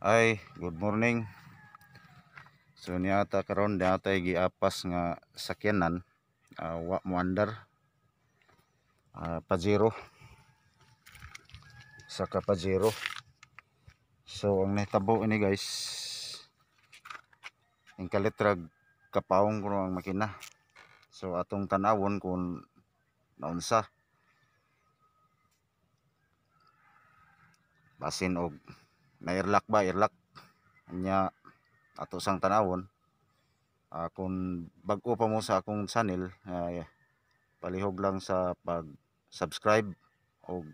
ay good morning so niyata karon niyata giapas nga sakyanan uh, wa muandar uh, ah, pajero saka pajero so ang netabo ini guys ang kalitrag kapaong kuno ang makina so atong tanawon kung naunsa basin og na airlock ba airlock nya ato sang tanawon uh, kung bag pa mo sa akong channel uh, yeah. palihog lang sa pag subscribe o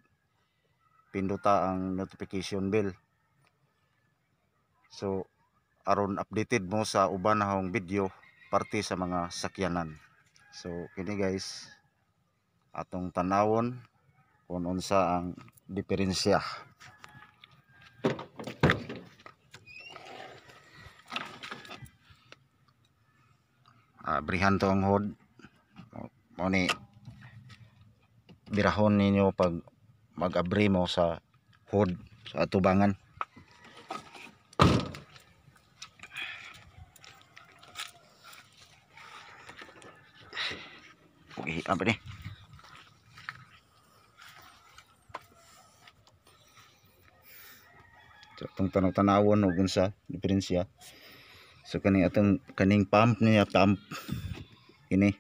pinduta ang notification bell so aron updated mo sa uban nahong video parte sa mga sakyanan so kini guys atong tanawon kung unsa ang diferensya uh, brihan to ang hod mo ni birahon ninyo pag mag-abri mo sa hood sa tubangan Okay, apa ni? So, itong tanaw-tanawon o gunsa, diferensya so kaning atong kaning pump niya pump ini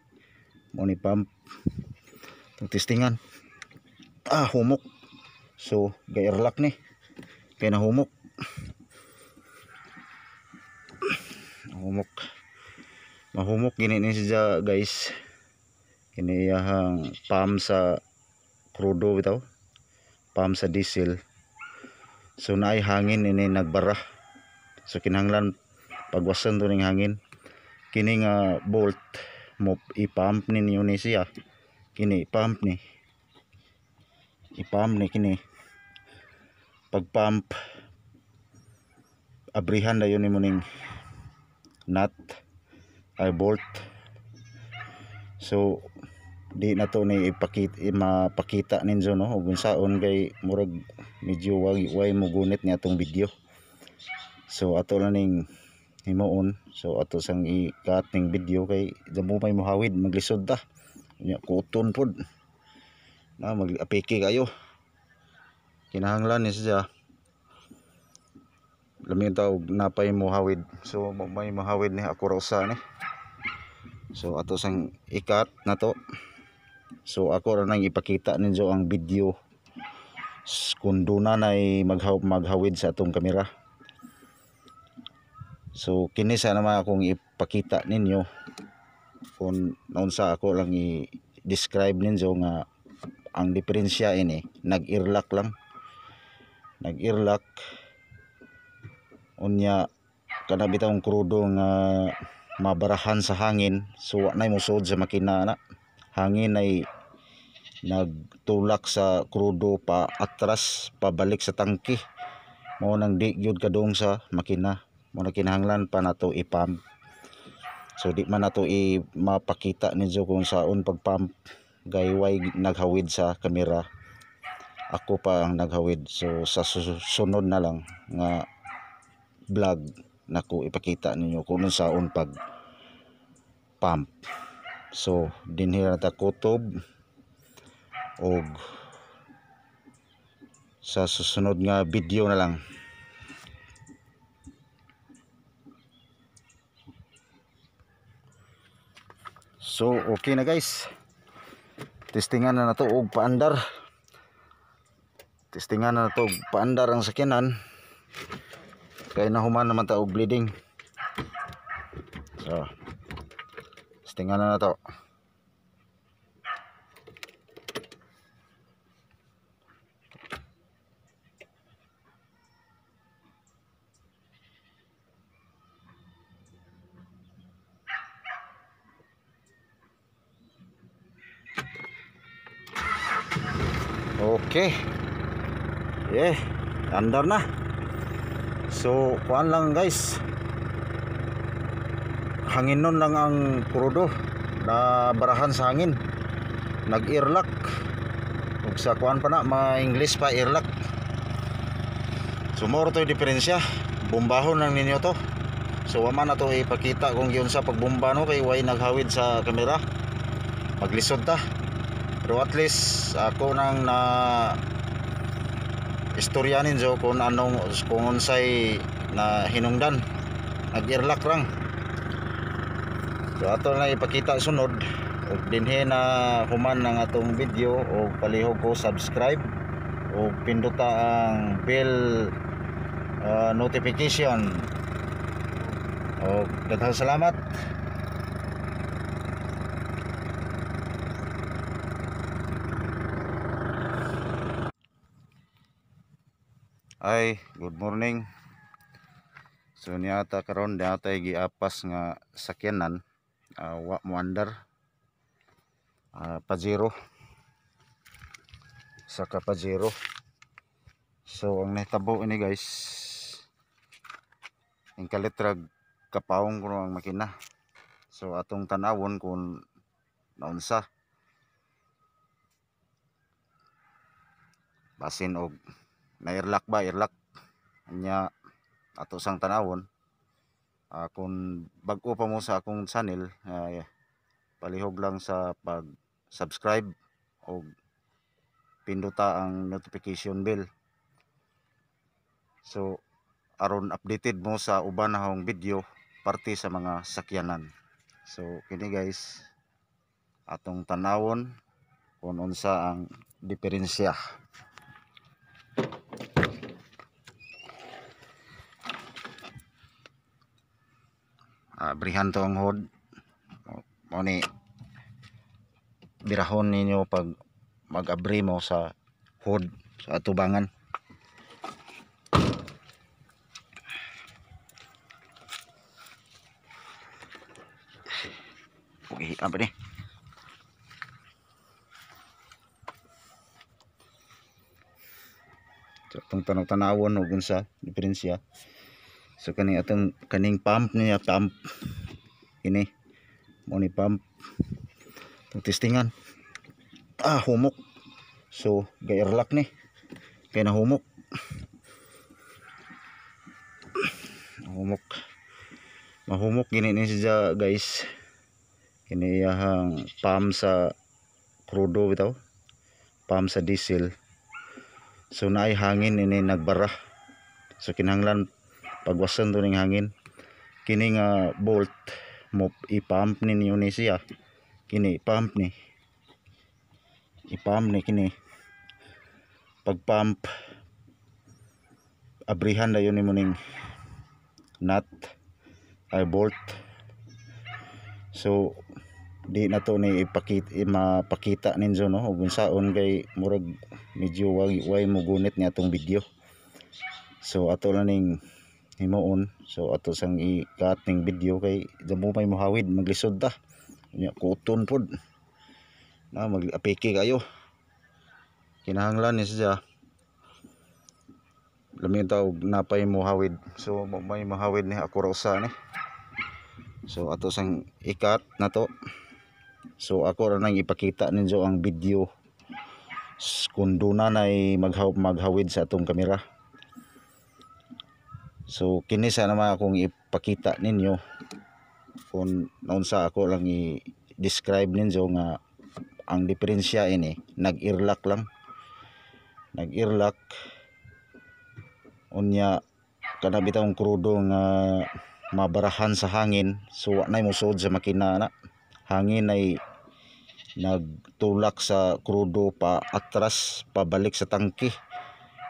mo pump tong testingan ah humok so gay ni kay na humok humok mahumok gini ni siya guys kini iyahang pump sa krudo bitaw pump sa diesel so naay hangin ini nagbara so kinahanglan pagwasan to ning hangin kini nga bolt mo ipump ninyo ni siya kini pump ni ipump ni kini pag pump abrihan dayon ni muning nut ay bolt so di na to ni ipakita mapakita ninyo no ug unsaon kay murag medyo way, way mo gunit ni atong video so ato lang ning ni Moon so ato sang ikating video kay damo may muhawid maglisod ta nya kuton pod na magapeke kayo kinahanglan ni siya lamig tawag napay muhawid so may muhawid ni ako rosa ni so ato sang ikat na to so ako ra nang ipakita ninyo ang video kun duna nay maghaw maghawid sa atong kamera So kini sana naman akong ipakita ninyo kung naunsa ako lang i-describe ninyo nga ang diferensya ini nag-irlock lang nag-irlock unya kanabit ang krudo nga mabarahan sa hangin so wa nay musod sa makina na hangin ay nagtulak sa krudo pa atras pabalik sa tangke mo nang di gyud kadung sa makina muna kinahanglan pa nato i-pump so di man nato i-mapakita ninyo kung saon pag-pump gayway naghawid sa kamera ako pa ang naghawid so sa susunod na lang nga vlog nako ipakita ninyo kung saon pag pump so dinhi ta kutob og sa susunod nga video na lang so okay na guys testingan na nato to og paandar testingan na na og paandar ang sakyanan kaya nahuman naman ta og bleeding so testingan na na to Okay. Yeah, andar na. So, kuan lang guys. Hangin nun lang ang purodo na barahan sa hangin. Nag-airlock. Ug sa kuan pa na, ma-English pa airlock. So, more to diferensya. Bumbahon lang ninyo to. So, wama na to ipakita kung yun sa pagbumba no kay way naghawid sa kamera. Maglisod ta pero at least ako nang na istoryanin jo kung anong kung unsay na hinungdan nag-irlock rang so ato na ipakita sunod ug dinhi na human ng atong video o palihog ko subscribe o pinduta ang bell uh, notification o daghang salamat ay good morning so niyata karon niyata giapas nga sakyanan uh, wa mo under uh, ah, pajero saka pajero so ang netabo ini guys ang kalitrag kapaong kuno ang makina so atong tanawon kung naunsa basin og na airlock ba airlock nya ato sang tanawon uh, bag-o pa mo sa akong channel uh, yeah, palihog lang sa pag subscribe o pinduta ang notification bell so aron updated mo sa uban nahong video parte sa mga sakyanan so kini guys atong tanawon kung unsa ang diferensya uh, brihan to ang hod mo birahon ninyo pag mag-abri mo sa hood sa atubangan okay apa ni so, itong tanaw-tanawon o gunsa diferensya so kaning atong kaning pump niya ah, pump ini mo pump itong testingan ah humok so gairlock ni kaya na humok humok mahumok gini ni siya guys kini iyahang pump sa krudo bitaw pump sa diesel so naay hangin ini nagbara so kinahanglan pagwasan do ning hangin kini nga bolt mo i-pump ni ni siya kini pump ni i ni kini pag pump abrihan na yun ni nut ay bolt so di na to ni ipakita mapakita ninyo no ug saon kay murag medyo way, way mo gunit ni atong video so ato na ning himuon so ato sang ikating video kay damo may muhawid maglisod ta nya kuton pod na magapeke kayo kinahanglan ni siya lamig taw napay muhawid so may muhawid ni ako rosa ni so ato sang ikat na to so ako ra nang ipakita ninyo ang video kung doon na maghawid sa atong kamera so kini sa naman akong ipakita ninyo kung naunsa ako lang i-describe ninyo nga ang diferensya ini nag-irlock lang nag-irlock unya kanabitang krudo nga mabarahan sa hangin so wa na musod sa makina na hangin ay nagtulak sa krudo pa atras pabalik sa tangki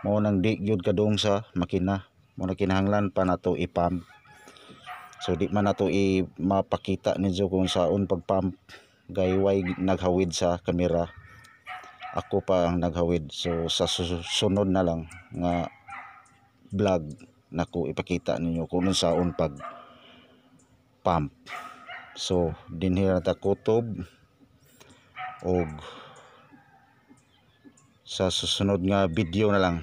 mo nang di gyud kadong sa makina muna kinahanglan pa nato i-pump so di man nato i-mapakita ninyo kung saon pag-pump gayway naghawid sa kamera ako pa ang naghawid so sa susunod na lang nga vlog nako ipakita ninyo kung saon pag pump so dinhi ra ta kutob og sa susunod nga video na lang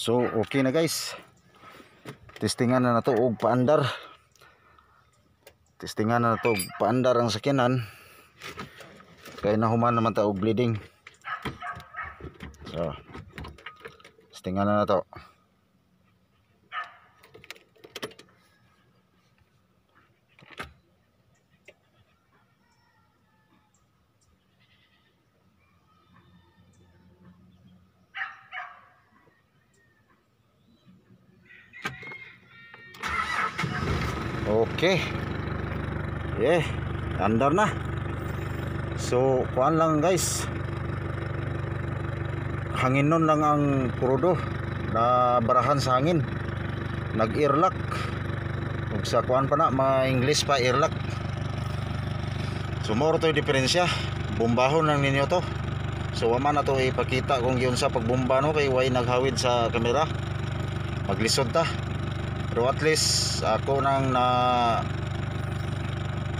So okay na guys. Testingan na nato to og paandar. Testingan na na og paandar ang sakyanan. Kay nahuman naman ta og bleeding. So testingan na na to. Okay. Yeah, andar na. So, kuan lang guys. Hangin nun lang ang krudo na barahan sa hangin. Nag-airlock. Ug sa kuan pa na, mga English pa airlock. So, more to diferensya. Bumbahon lang ninyo to. So, wama na to ipakita kung yun sa pagbumba no kay way naghawid sa kamera. Maglisod ta pero at least ako nang na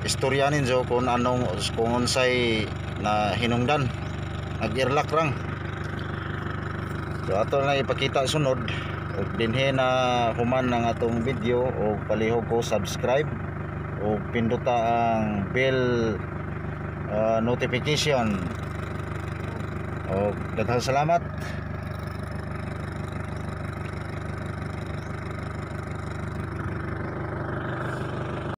istoryanin so kung anong kung unsay na hinungdan nag airlock rang so ato na ipakita sunod ug dinhe na human ng atong video o palihog ko subscribe o pinduta ang bell uh, notification o daghang salamat